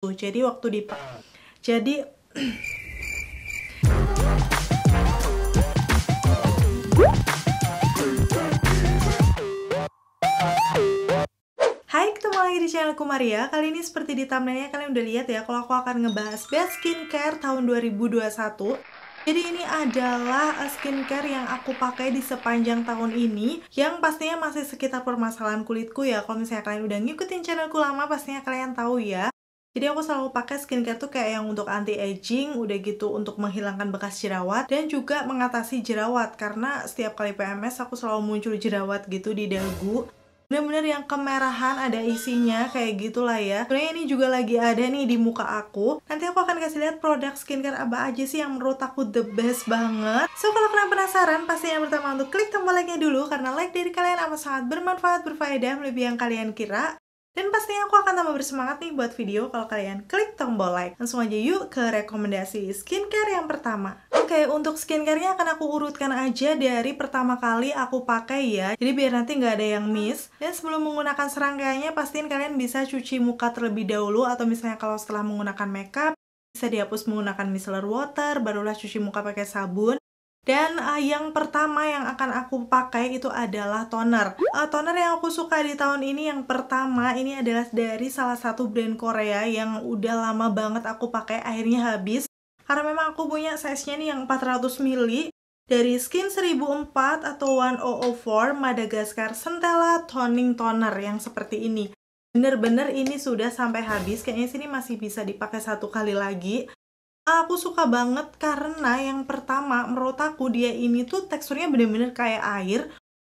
Gitu. jadi waktu di hmm. jadi Hai ketemu lagi di channelku Maria Kali ini seperti di thumbnailnya kalian udah lihat ya Kalau aku akan ngebahas best skincare tahun 2021 jadi ini adalah eh, skincare yang aku pakai di sepanjang tahun ini Yang pastinya masih sekitar permasalahan kulitku ya Kalau misalnya kalian udah ngikutin channelku lama pastinya kalian tahu ya jadi aku selalu pakai skincare tuh kayak yang untuk anti aging, udah gitu untuk menghilangkan bekas jerawat dan juga mengatasi jerawat karena setiap kali PMS aku selalu muncul jerawat gitu di dagu. Bener-bener yang kemerahan ada isinya kayak gitulah ya. Sebenarnya ini juga lagi ada nih di muka aku. Nanti aku akan kasih lihat produk skincare apa aja sih yang menurut aku the best banget. So kalau kalian penasaran pasti yang pertama untuk klik tombol like-nya dulu karena like dari kalian amat sangat bermanfaat, berfaedah, lebih yang kalian kira. Dan pastinya aku akan tambah bersemangat nih buat video kalau kalian klik tombol like. Langsung aja yuk ke rekomendasi skincare yang pertama. Oke, okay, untuk skincare-nya akan aku urutkan aja dari pertama kali aku pakai ya. Jadi biar nanti nggak ada yang miss. Dan sebelum menggunakan serangkaiannya, pastiin kalian bisa cuci muka terlebih dahulu atau misalnya kalau setelah menggunakan makeup, bisa dihapus menggunakan micellar water, barulah cuci muka pakai sabun. Dan uh, yang pertama yang akan aku pakai itu adalah toner. Uh, toner yang aku suka di tahun ini yang pertama ini adalah dari salah satu brand Korea yang udah lama banget aku pakai akhirnya habis. Karena memang aku punya size-nya nih yang 400 ml dari Skin 1004 atau 1004 Madagascar Centella Toning Toner yang seperti ini. Bener-bener ini sudah sampai habis, kayaknya sini masih bisa dipakai satu kali lagi aku suka banget karena yang pertama menurut aku dia ini tuh teksturnya bener-bener kayak air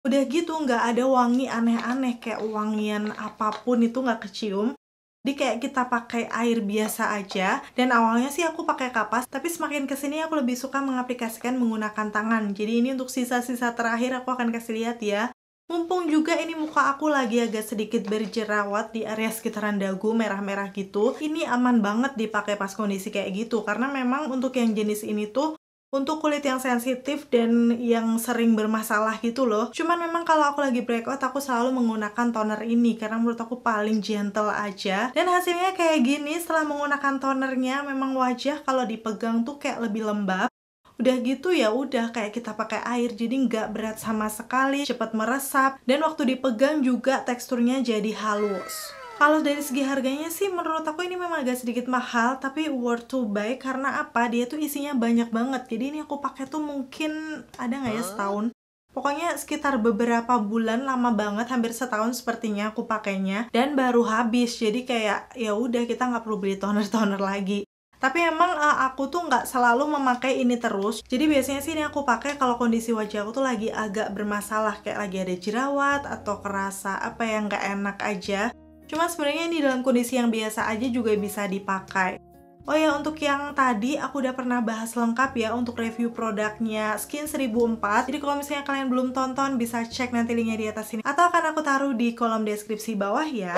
udah gitu nggak ada wangi aneh-aneh kayak wangian apapun itu nggak kecium di kayak kita pakai air biasa aja dan awalnya sih aku pakai kapas tapi semakin kesini aku lebih suka mengaplikasikan menggunakan tangan jadi ini untuk sisa-sisa terakhir aku akan kasih lihat ya Mumpung juga ini muka aku lagi agak sedikit berjerawat di area sekitaran dagu merah-merah gitu Ini aman banget dipakai pas kondisi kayak gitu Karena memang untuk yang jenis ini tuh untuk kulit yang sensitif dan yang sering bermasalah gitu loh. Cuman memang kalau aku lagi breakout aku selalu menggunakan toner ini karena menurut aku paling gentle aja. Dan hasilnya kayak gini setelah menggunakan tonernya memang wajah kalau dipegang tuh kayak lebih lembab udah gitu ya udah kayak kita pakai air jadi nggak berat sama sekali cepat meresap dan waktu dipegang juga teksturnya jadi halus kalau dari segi harganya sih menurut aku ini memang agak sedikit mahal tapi worth to buy karena apa dia tuh isinya banyak banget jadi ini aku pakai tuh mungkin ada nggak ya setahun Pokoknya sekitar beberapa bulan lama banget, hampir setahun sepertinya aku pakainya dan baru habis. Jadi kayak ya udah kita nggak perlu beli toner-toner lagi. Tapi emang uh, aku tuh nggak selalu memakai ini terus. Jadi biasanya sih ini aku pakai kalau kondisi wajah aku tuh lagi agak bermasalah kayak lagi ada jerawat atau kerasa apa yang nggak enak aja. Cuma sebenarnya ini dalam kondisi yang biasa aja juga bisa dipakai. Oh ya untuk yang tadi aku udah pernah bahas lengkap ya untuk review produknya Skin 1004 Jadi kalau misalnya kalian belum tonton bisa cek nanti linknya di atas sini Atau akan aku taruh di kolom deskripsi bawah ya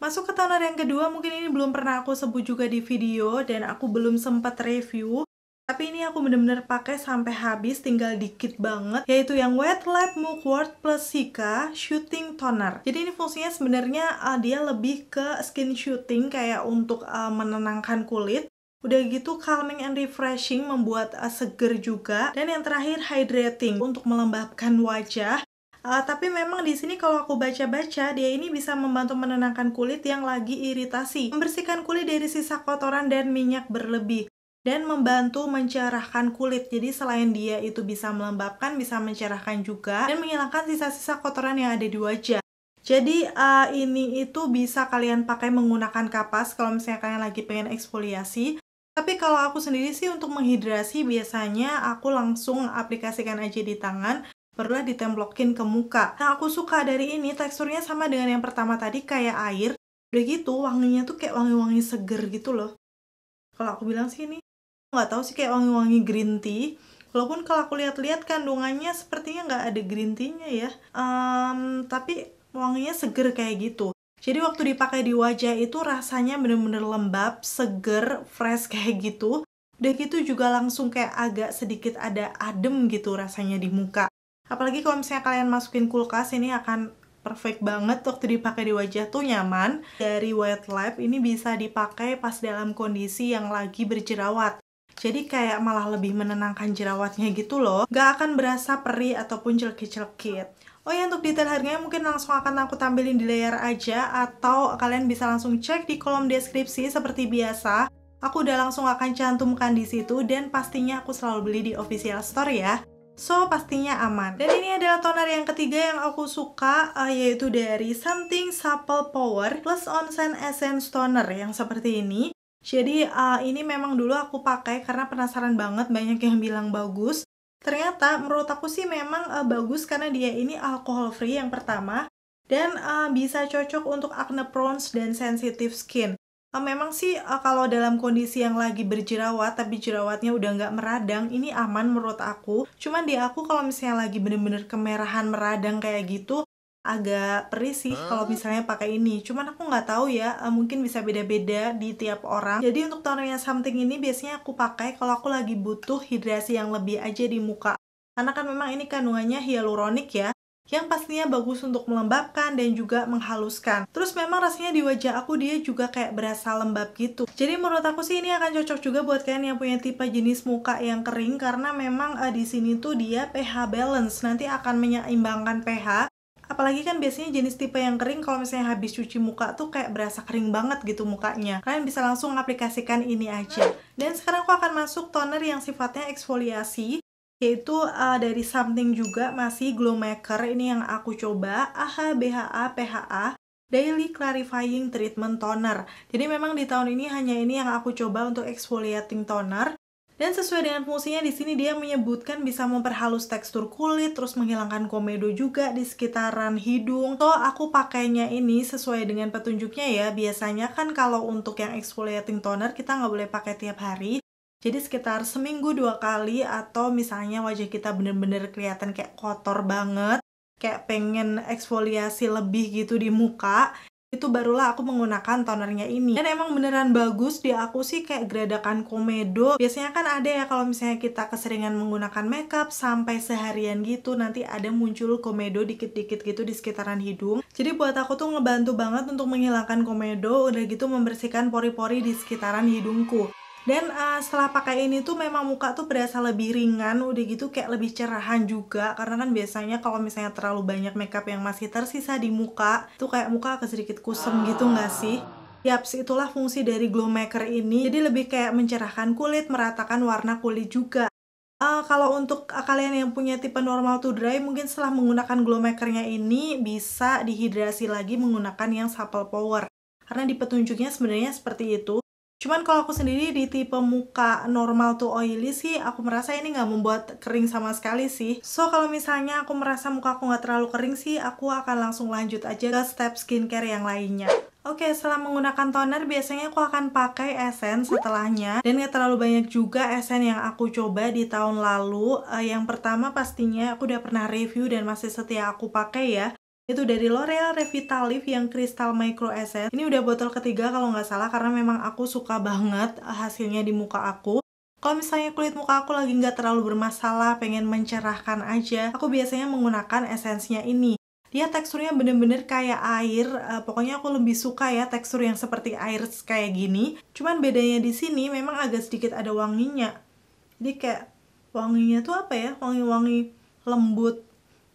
Masuk ke toner yang kedua, mungkin ini belum pernah aku sebut juga di video dan aku belum sempat review. Tapi ini aku bener-bener pakai sampai habis, tinggal dikit banget, yaitu yang Wet Lab Mugwort Plus Sika Shooting Toner. Jadi ini fungsinya sebenarnya uh, dia lebih ke skin shooting, kayak untuk uh, menenangkan kulit. Udah gitu calming and refreshing membuat uh, seger juga. Dan yang terakhir hydrating untuk melembabkan wajah. Uh, tapi memang di sini kalau aku baca-baca, dia ini bisa membantu menenangkan kulit yang lagi iritasi, membersihkan kulit dari sisa kotoran dan minyak berlebih, dan membantu mencerahkan kulit. Jadi selain dia itu bisa melembabkan, bisa mencerahkan juga, dan menghilangkan sisa-sisa kotoran yang ada di wajah. Jadi uh, ini itu bisa kalian pakai menggunakan kapas kalau misalnya kalian lagi pengen eksfoliasi. Tapi kalau aku sendiri sih untuk menghidrasi biasanya aku langsung aplikasikan aja di tangan barulah ditemblokin ke muka. Yang nah, aku suka dari ini teksturnya sama dengan yang pertama tadi kayak air. Udah gitu wanginya tuh kayak wangi-wangi seger gitu loh. Kalau aku bilang sih ini nggak tahu sih kayak wangi-wangi green tea. Walaupun kalau aku lihat-lihat kandungannya sepertinya nggak ada green tea-nya ya. Um, tapi wanginya seger kayak gitu. Jadi waktu dipakai di wajah itu rasanya bener-bener lembab, seger, fresh kayak gitu. Udah gitu juga langsung kayak agak sedikit ada adem gitu rasanya di muka apalagi kalau misalnya kalian masukin kulkas ini akan perfect banget waktu dipakai di wajah tuh nyaman dari wet lab ini bisa dipakai pas dalam kondisi yang lagi berjerawat jadi kayak malah lebih menenangkan jerawatnya gitu loh gak akan berasa perih ataupun celkit-celkit Oh ya untuk detail harganya mungkin langsung akan aku tampilin di layar aja atau kalian bisa langsung cek di kolom deskripsi seperti biasa. Aku udah langsung akan cantumkan di situ dan pastinya aku selalu beli di official store ya so pastinya aman. Dan ini adalah toner yang ketiga yang aku suka, uh, yaitu dari Something Supple Power Plus Onsen Essence Toner yang seperti ini. Jadi uh, ini memang dulu aku pakai karena penasaran banget banyak yang bilang bagus. Ternyata menurut aku sih memang uh, bagus karena dia ini alcohol free yang pertama dan uh, bisa cocok untuk acne prone dan sensitive skin. Ah, memang sih, ah, kalau dalam kondisi yang lagi berjerawat, tapi jerawatnya udah nggak meradang, ini aman menurut aku. Cuman di aku kalau misalnya lagi bener-bener kemerahan meradang kayak gitu, agak perih sih kalau misalnya pakai ini. Cuman aku nggak tahu ya, ah, mungkin bisa beda-beda di tiap orang. Jadi untuk tonernya Something ini biasanya aku pakai kalau aku lagi butuh hidrasi yang lebih aja di muka. Karena kan memang ini kandungannya hyaluronik ya yang pastinya bagus untuk melembabkan dan juga menghaluskan. Terus memang rasanya di wajah aku dia juga kayak berasa lembab gitu. Jadi menurut aku sih ini akan cocok juga buat kalian yang punya tipe jenis muka yang kering karena memang uh, di sini tuh dia pH balance. Nanti akan menyeimbangkan pH apalagi kan biasanya jenis tipe yang kering kalau misalnya habis cuci muka tuh kayak berasa kering banget gitu mukanya kalian bisa langsung aplikasikan ini aja dan sekarang aku akan masuk toner yang sifatnya eksfoliasi yaitu uh, dari Something juga masih Glow Maker ini yang aku coba AHA BHA PHA Daily Clarifying Treatment Toner. Jadi memang di tahun ini hanya ini yang aku coba untuk exfoliating toner. Dan sesuai dengan fungsinya di sini dia menyebutkan bisa memperhalus tekstur kulit, terus menghilangkan komedo juga di sekitaran hidung. So, aku pakainya ini sesuai dengan petunjuknya ya. Biasanya kan kalau untuk yang exfoliating toner kita nggak boleh pakai tiap hari. Jadi sekitar seminggu dua kali atau misalnya wajah kita bener-bener kelihatan kayak kotor banget, kayak pengen eksfoliasi lebih gitu di muka, itu barulah aku menggunakan tonernya ini dan emang beneran bagus di aku sih kayak gradakan komedo biasanya kan ada ya kalau misalnya kita keseringan menggunakan makeup sampai seharian gitu nanti ada muncul komedo dikit-dikit gitu di sekitaran hidung jadi buat aku tuh ngebantu banget untuk menghilangkan komedo udah gitu membersihkan pori-pori di sekitaran hidungku dan uh, setelah pakai ini tuh memang muka tuh berasa lebih ringan udah gitu kayak lebih cerahan juga karena kan biasanya kalau misalnya terlalu banyak makeup yang masih tersisa di muka tuh kayak muka agak sedikit kusam gitu nggak ah. sih Yaps, itulah fungsi dari glow maker ini. Jadi lebih kayak mencerahkan kulit, meratakan warna kulit juga. Uh, kalau untuk eh, kalian yang punya tipe normal to dry, mungkin setelah menggunakan glow makernya ini bisa dihidrasi lagi menggunakan yang supple power. Karena di petunjuknya sebenarnya seperti itu, Cuman kalau aku sendiri di tipe muka normal to oily sih, aku merasa ini nggak membuat kering sama sekali sih. So, kalau misalnya aku merasa muka aku nggak terlalu kering sih, aku akan langsung lanjut aja ke step skincare yang lainnya. Oke, okay, setelah menggunakan toner, biasanya aku akan pakai essence setelahnya. Dan nggak terlalu banyak juga essence yang aku coba di tahun lalu. Uh, yang pertama pastinya aku udah pernah review dan masih setia aku pakai ya itu dari L'Oreal Revitalift yang Crystal Micro Essence ini udah botol ketiga kalau nggak salah karena memang aku suka banget hasilnya di muka aku kalau misalnya kulit muka aku lagi nggak terlalu bermasalah, pengen mencerahkan aja, aku biasanya menggunakan esensinya ini. Dia teksturnya bener-bener kayak air, uh, pokoknya aku lebih suka ya tekstur yang seperti air kayak gini. Cuman bedanya di sini memang agak sedikit ada wanginya. Jadi kayak wanginya tuh apa ya, wangi-wangi lembut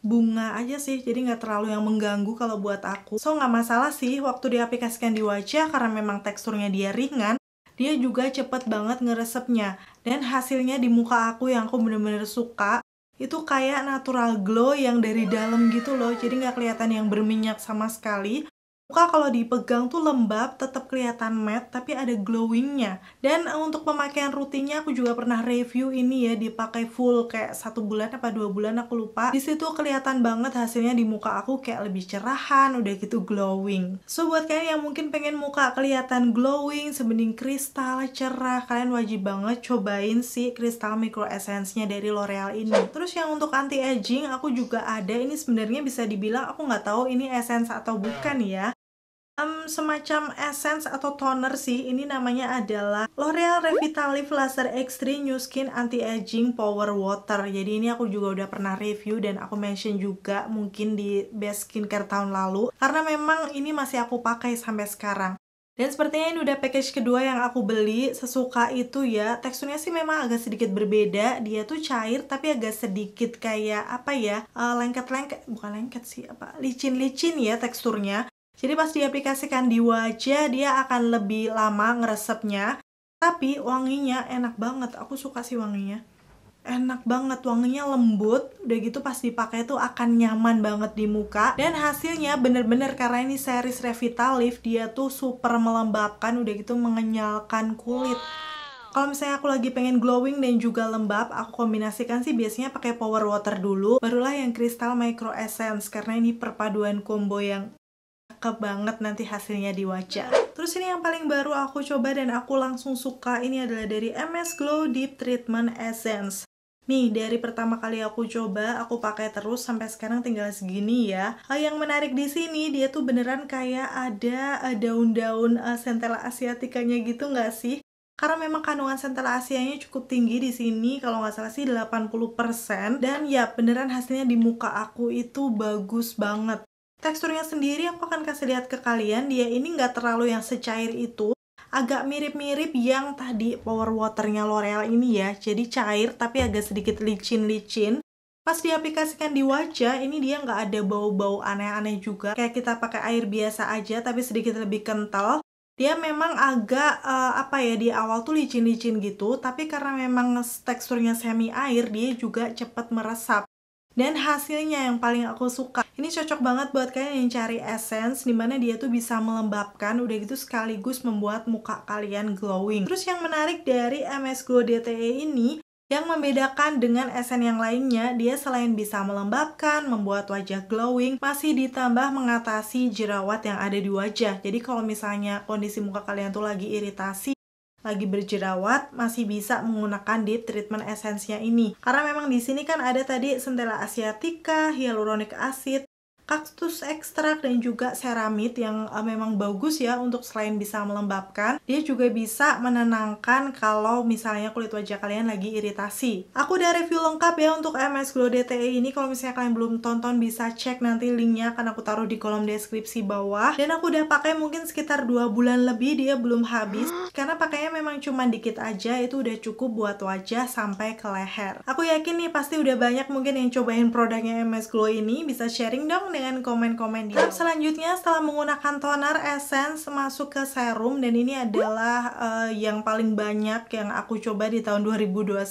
bunga aja sih jadi nggak terlalu yang mengganggu kalau buat aku so nggak masalah sih waktu diaplikasikan di wajah karena memang teksturnya dia ringan dia juga cepet banget ngeresepnya dan hasilnya di muka aku yang aku bener-bener suka itu kayak natural glow yang dari dalam gitu loh jadi nggak kelihatan yang berminyak sama sekali Muka kalau dipegang tuh lembab, tetap kelihatan matte, tapi ada glowingnya. Dan eh, untuk pemakaian rutinnya aku juga pernah review ini ya, dipakai full kayak satu bulan apa dua bulan aku lupa. Di situ kelihatan banget hasilnya di muka aku kayak lebih cerahan, udah gitu glowing. So buat kalian yang mungkin pengen muka kelihatan glowing, sebening kristal, cerah, kalian wajib banget cobain si kristal micro essence-nya dari L'Oreal ini. Terus yang untuk anti aging aku juga ada. Ini sebenarnya bisa dibilang aku nggak tahu ini essence atau bukan ya um, semacam essence atau toner sih. Ini namanya adalah L'Oreal Revitalift Laser Extreme New Skin Anti-Aging Power Water. Jadi ini aku juga udah pernah review dan aku mention juga mungkin di Best Skincare tahun lalu. Karena memang ini masih aku pakai sampai sekarang. Dan sepertinya ini udah package kedua yang aku beli, sesuka itu ya. Teksturnya sih memang agak sedikit berbeda, dia tuh cair tapi agak sedikit kayak apa ya, eh, lengket-lengket, uh, lengket -lengket, bukan lengket sih, apa licin-licin ya teksturnya. Jadi pas diaplikasikan di wajah dia akan lebih lama ngeresepnya. Tapi wanginya enak banget. Aku suka sih wanginya. Enak banget, wanginya lembut. Udah gitu pas dipakai tuh akan nyaman banget di muka. Dan hasilnya bener-bener karena ini series Revitalift, dia tuh super melembabkan, udah gitu mengenyalkan kulit kalau misalnya aku lagi pengen glowing dan juga lembab, aku kombinasikan sih biasanya pakai power water dulu, barulah yang kristal micro essence karena ini perpaduan combo yang cakep banget nanti hasilnya di wajah. Terus ini yang paling baru aku coba dan aku langsung suka ini adalah dari MS Glow Deep Treatment Essence. Nih, dari pertama kali aku coba, aku pakai terus sampai sekarang tinggal segini ya. Eh, yang menarik di sini, dia tuh beneran kayak ada eh, daun-daun uh, eh, centella asiaticanya gitu nggak sih? karena memang kandungan sentela asianya cukup tinggi di sini kalau nggak salah sih 80% dan ya beneran hasilnya di muka aku itu bagus banget Teksturnya sendiri aku akan kasih lihat ke kalian, dia ini nggak terlalu yang secair itu, agak mirip-mirip yang tadi power waternya L'Oreal ini ya, jadi cair tapi agak sedikit licin-licin. Pas diaplikasikan di wajah, ini dia nggak ada bau-bau aneh-aneh juga. Kayak kita pakai air biasa aja, tapi sedikit lebih kental. Dia memang agak, uh, apa ya, di awal tuh licin-licin gitu. Tapi karena memang teksturnya semi air, dia juga cepat meresap dan hasilnya yang paling aku suka. Ini cocok banget buat kalian yang cari essence dimana dia tuh bisa melembabkan udah gitu sekaligus membuat muka kalian glowing. Terus yang menarik dari MS Glow DTE ini yang membedakan dengan esen yang lainnya, dia selain bisa melembabkan, membuat wajah glowing, masih ditambah mengatasi jerawat yang ada di wajah. Jadi kalau misalnya kondisi muka kalian tuh lagi iritasi, lagi berjerawat masih bisa menggunakan di treatment esensinya ini. Karena memang di sini kan ada tadi sentella asiatica, hyaluronic acid, kaktus ekstrak dan juga ceramid yang uh, memang bagus ya untuk selain bisa melembabkan, dia juga bisa menenangkan kalau misalnya kulit wajah kalian lagi iritasi. Aku udah review lengkap ya untuk MS Glow DTE ini, kalau misalnya kalian belum tonton bisa cek nanti linknya akan aku taruh di kolom deskripsi bawah. Dan aku udah pakai mungkin sekitar dua bulan lebih dia belum habis, karena pakainya memang cuma dikit aja itu udah cukup buat wajah sampai ke leher. Aku yakin nih pasti udah banyak mungkin yang cobain produknya MS Glow ini, bisa sharing dong dengan komen-komen di selanjutnya setelah menggunakan toner essence masuk ke serum dan ini adalah uh, yang paling banyak yang aku coba di tahun 2021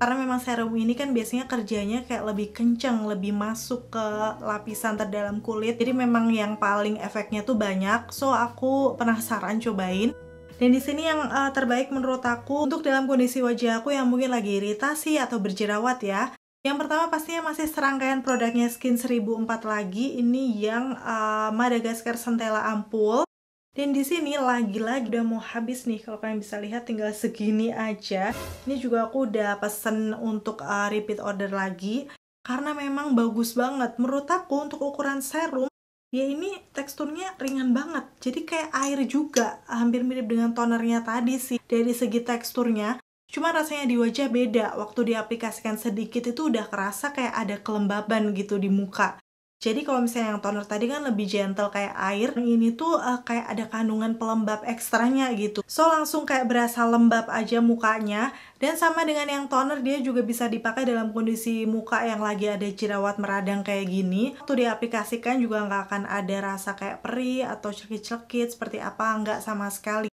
karena memang serum ini kan biasanya kerjanya kayak lebih kenceng, lebih masuk ke lapisan terdalam kulit. Jadi memang yang paling efeknya tuh banyak. So aku penasaran cobain. Dan di sini yang uh, terbaik menurut aku untuk dalam kondisi wajah aku yang mungkin lagi iritasi atau berjerawat ya. Yang pertama pastinya masih serangkaian produknya Skin 1004 lagi, ini yang uh, eh, Madagascar Centella Ampul. Dan di sini lagi-lagi udah mau habis nih, kalau kalian bisa lihat tinggal segini aja. Ini juga aku udah pesen untuk uh, repeat order lagi, karena memang bagus banget. Menurut aku untuk ukuran serum, ya ini teksturnya ringan banget. Jadi kayak air juga, hampir mirip dengan tonernya tadi sih dari segi teksturnya. Cuma rasanya di wajah beda, waktu diaplikasikan sedikit itu udah kerasa kayak ada kelembaban gitu di muka. Jadi kalau misalnya yang toner tadi kan lebih gentle kayak air, ini tuh uh, kayak ada kandungan pelembab ekstranya gitu. So langsung kayak berasa lembab aja mukanya. Dan sama dengan yang toner dia juga bisa dipakai dalam kondisi muka yang lagi ada jerawat meradang kayak gini. tuh diaplikasikan juga nggak akan ada rasa kayak perih atau cekit-cekit seperti apa, nggak sama sekali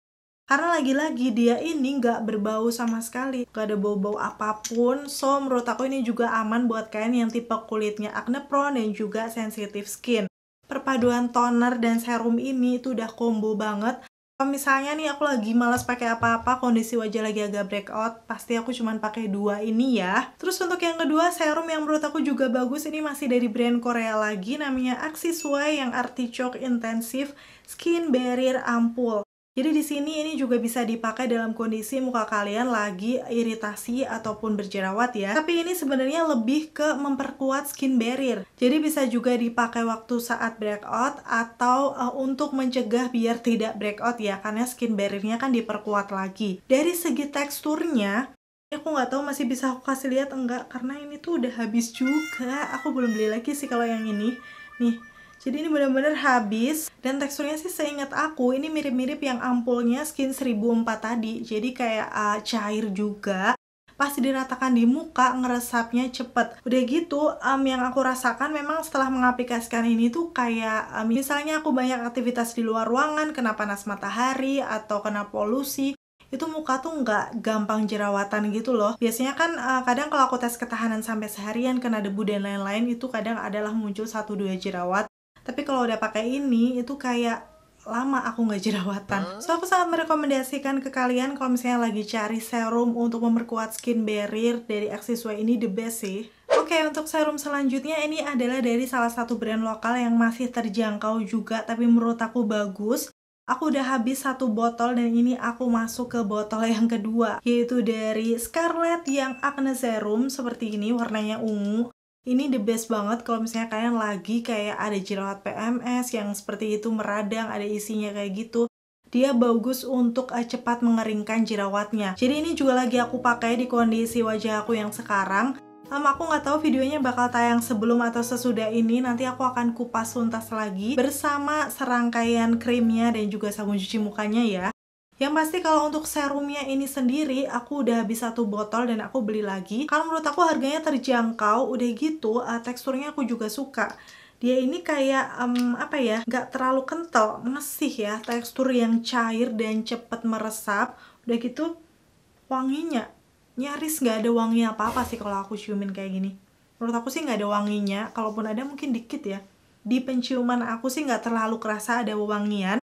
karena lagi-lagi dia ini nggak berbau sama sekali nggak ada bau-bau apapun so menurut aku ini juga aman buat kalian yang tipe kulitnya acne prone dan juga sensitive skin perpaduan toner dan serum ini itu udah combo banget kalau misalnya nih aku lagi malas pakai apa-apa, kondisi wajah lagi agak breakout, pasti aku cuman pakai dua ini ya. Terus untuk yang kedua, serum yang menurut aku juga bagus, ini masih dari brand Korea lagi, namanya AxiSway yang Artichoke Intensive Skin Barrier Ampoule. Jadi di sini ini juga bisa dipakai dalam kondisi muka kalian lagi iritasi ataupun berjerawat ya. Tapi ini sebenarnya lebih ke memperkuat skin barrier. Jadi bisa juga dipakai waktu saat breakout atau uh, untuk mencegah biar tidak breakout ya karena skin barriernya kan diperkuat lagi. Dari segi teksturnya aku nggak tahu masih bisa aku kasih lihat enggak karena ini tuh udah habis juga. Aku belum beli lagi sih kalau yang ini. Nih, jadi ini bener-bener habis dan teksturnya sih seingat aku ini mirip-mirip yang ampulnya skin 1004 tadi. Jadi kayak uh, cair juga. Pasti diratakan di muka ngeresapnya cepet. Udah gitu um, yang aku rasakan memang setelah mengaplikasikan ini tuh kayak um, misalnya aku banyak aktivitas di luar ruangan kena panas matahari atau kena polusi itu muka tuh nggak gampang jerawatan gitu loh. Biasanya kan uh, kadang kalau aku tes ketahanan sampai seharian kena debu dan lain-lain itu kadang adalah muncul satu dua jerawat tapi kalau udah pakai ini itu kayak lama aku nggak jerawatan. So aku sangat merekomendasikan ke kalian kalau misalnya lagi cari serum untuk memperkuat skin barrier dari Axisway ini the best sih. Oke, okay, untuk serum selanjutnya ini adalah dari salah satu brand lokal yang masih terjangkau juga tapi menurut aku bagus. Aku udah habis satu botol dan ini aku masuk ke botol yang kedua yaitu dari Scarlett yang Acne Serum seperti ini warnanya ungu. Ini the best banget kalau misalnya kalian lagi kayak ada jerawat PMS yang seperti itu meradang, ada isinya kayak gitu dia bagus untuk eh, cepat mengeringkan jerawatnya. Jadi ini juga lagi aku pakai di kondisi wajah aku yang sekarang. Um, aku nggak tahu videonya bakal tayang sebelum atau sesudah ini. Nanti aku akan kupas tuntas lagi bersama serangkaian krimnya dan juga sabun cuci mukanya ya. Yang pasti kalau untuk serumnya ini sendiri aku udah habis satu botol dan aku beli lagi. Kalau menurut aku harganya terjangkau, udah gitu uh, teksturnya aku juga suka. Dia ini kayak um, apa ya? Gak terlalu kental, ngesih ya, tekstur yang cair dan cepet meresap. Udah gitu wanginya nyaris nggak ada wangi apa-apa sih kalau aku ciumin kayak gini. Menurut aku sih nggak ada wanginya, kalaupun ada mungkin dikit ya. Di penciuman aku sih nggak terlalu kerasa ada wangian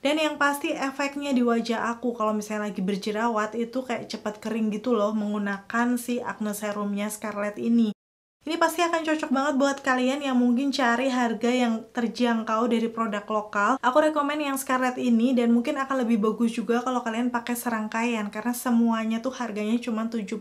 dan yang pasti efeknya di wajah aku kalau misalnya lagi berjerawat itu kayak cepat kering gitu loh menggunakan si acne serumnya Scarlett ini ini pasti akan cocok banget buat kalian yang mungkin cari harga yang terjangkau dari produk lokal. Aku rekomen yang Scarlett ini dan mungkin akan lebih bagus juga kalau kalian pakai serangkaian karena semuanya tuh harganya cuma 75.000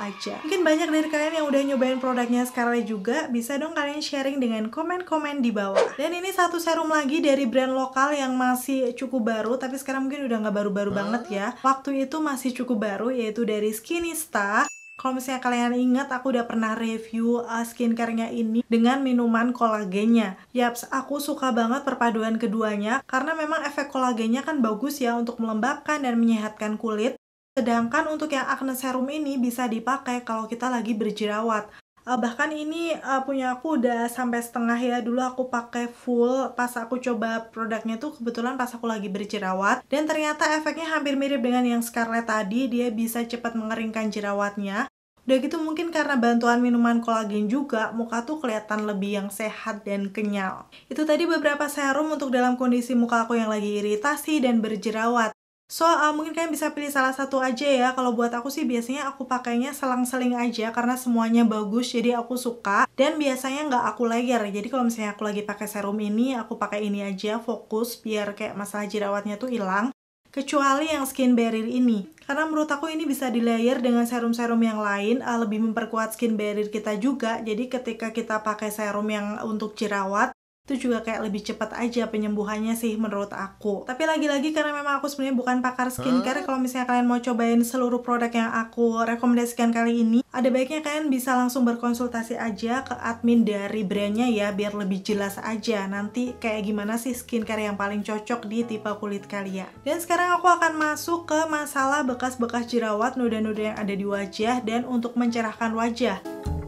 aja. Mungkin banyak dari kalian yang udah nyobain produknya Scarlett juga, bisa dong kalian sharing dengan komen-komen di bawah. Dan ini satu serum lagi dari brand lokal yang masih cukup baru tapi sekarang mungkin udah nggak baru-baru banget ya. Waktu itu masih cukup baru yaitu dari Skinista. Kalau misalnya kalian ingat, aku udah pernah review uh, skincare-nya ini dengan minuman kolagennya. Yaps, aku suka banget perpaduan keduanya karena memang efek kolagennya kan bagus ya untuk melembabkan dan menyehatkan kulit. Sedangkan untuk yang acne serum ini bisa dipakai kalau kita lagi berjerawat. Uh, bahkan ini uh, punya aku udah sampai setengah ya dulu aku pakai full pas aku coba produknya tuh kebetulan pas aku lagi berjerawat dan ternyata efeknya hampir mirip dengan yang Scarlett tadi dia bisa cepat mengeringkan jerawatnya udah gitu mungkin karena bantuan minuman kolagen juga muka tuh kelihatan lebih yang sehat dan kenyal itu tadi beberapa serum untuk dalam kondisi muka aku yang lagi iritasi dan berjerawat So uh, mungkin kalian bisa pilih salah satu aja ya. Kalau buat aku sih biasanya aku pakainya selang-seling aja karena semuanya bagus jadi aku suka dan biasanya nggak aku layer. Jadi kalau misalnya aku lagi pakai serum ini, aku pakai ini aja fokus biar kayak masalah jerawatnya tuh hilang. Kecuali yang skin barrier ini. Karena menurut aku ini bisa di layer dengan serum-serum yang lain ah, lebih memperkuat skin barrier kita juga. Jadi ketika kita pakai serum yang untuk jerawat itu juga kayak lebih cepat aja penyembuhannya sih menurut aku tapi lagi-lagi karena memang aku sebenarnya bukan pakar skincare huh? Ah. kalau misalnya kalian mau cobain seluruh produk yang aku rekomendasikan kali ini ada baiknya kalian bisa langsung berkonsultasi aja ke admin dari brandnya ya biar lebih jelas aja nanti kayak gimana sih skincare yang paling cocok di tipe kulit kalian dan sekarang aku akan masuk ke masalah bekas-bekas jerawat noda-noda yang ada di wajah dan untuk mencerahkan wajah